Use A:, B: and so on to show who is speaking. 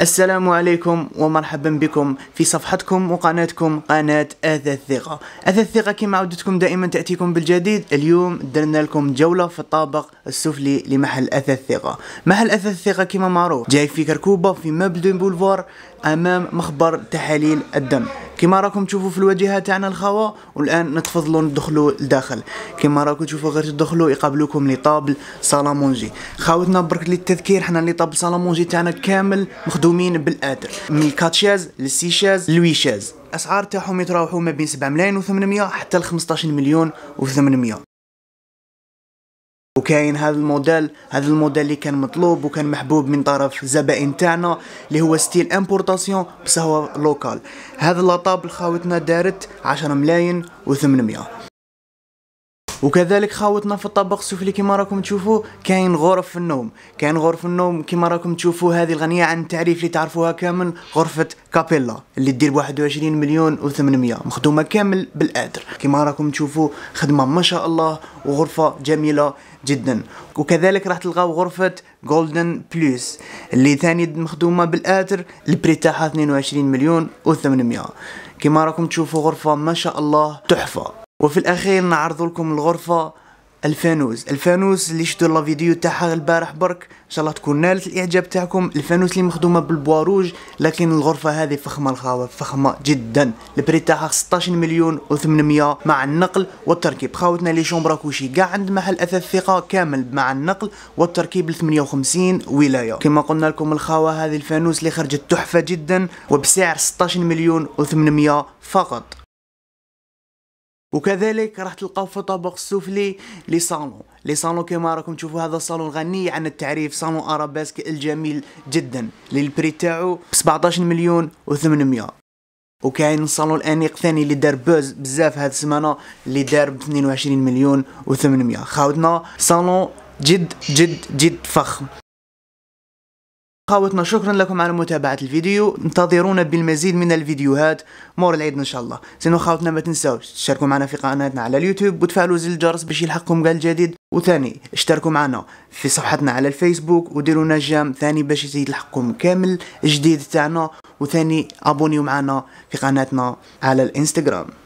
A: السلام عليكم ومرحبا بكم في صفحتكم وقناتكم قناة أثاث الثقة أثاث الثقة كما عودتكم دائما تأتيكم بالجديد اليوم درنا لكم جولة في الطابق السفلي لمحل أثاث الثقة محل أثاث الثقة كما معروف جاي في كركوبة في مبل بولفار أمام مخبر تحاليل الدم كما راكم تشوفوا في الواجهه تاعنا الخوا والان نتفضلوا ندخلوا لداخل كما راكم تشوفوا غير تدخلوا يقابلوكم لي طابل سالامونجي خاوتنا برك للتذكير حنا لي طابل سالامونجي تاعنا كامل مخدومين بالاتر من الكاتشاز للسيشاز لويشاز اسعار تاعهم يتراوحوا ما بين 7 ملايين و800 حتى ل 15 مليون و800 وكاين هذا الموديل هذا الموديل اللي كان مطلوب وكان محبوب من طرف الزبائن تاعنا اللي هو ستيل امبورطاسيون بصح هو لوكال هذا لاطاب خاوتنا دارت 10 ملاين و800 وكذلك خاوتنا في الطابق السفلي كما راكم تشوفوا كاين غرف في النوم كاين غرف النوم كما راكم تشوفوا هذه الغنيه عن التعريف اللي تعرفوها كامل غرفه كابيلا اللي دير 21 مليون و800 مخدومه كامل بالادر كما راكم تشوفوا خدمه ما شاء الله وغرفه جميله جدا وكذلك راح تلقاو غرفه جولدن بلس اللي ثاني مخدومه بالاتر البري تاعها 22 مليون و800 كما راكم تشوفوا غرفه ما شاء الله تحفه وفي الاخير نعرض لكم الغرفه الفانوس الفانوس اللي شفتوا لا فيديو تاعها البارح برك ان شاء الله تكون نالت الاعجاب تاعكم الفانوس اللي مخدومه بالبواروج لكن الغرفه هذه فخمه الخاوه فخمه جدا البري تاعها 16 مليون و800 مع النقل والتركيب خاوتنا لي شومبرا كوشي كاع عند محل اثاث ثقه كامل مع النقل والتركيب ل 58 ولايه كما قلنا لكم الخاوه هذه الفانوس اللي خرجت تحفه جدا وبسعر 16 مليون و800 فقط وكذلك راح تلقاو في الطابق السفلي لي صالون لي صالون كما راكم تشوفوا هذا صالون غني عن التعريف صالون اراباسك الجميل جدا للبري تاعو 17 مليون و800 وكاين صالون الانيق ثاني اللي دار بوز بزاف هاد السمانه اللي دار ب 22 مليون و800 خاوتنا صالون جد جد جد فخم قاوتنا شكرا لكم على متابعة الفيديو انتظرونا بالمزيد من الفيديوهات مور العيد ان شاء الله سينو خاوتنا ما تنساوش تشاركوا معنا في قناتنا على اليوتيوب وتفعلوا زر الجرس باش يلحقكم قال جديد وثاني اشتركوا معنا في صفحتنا على الفيسبوك وديروا لنا جام ثاني باش يلحقكم كامل جديد تاعنا وثاني ابونيو معنا في قناتنا على الانستغرام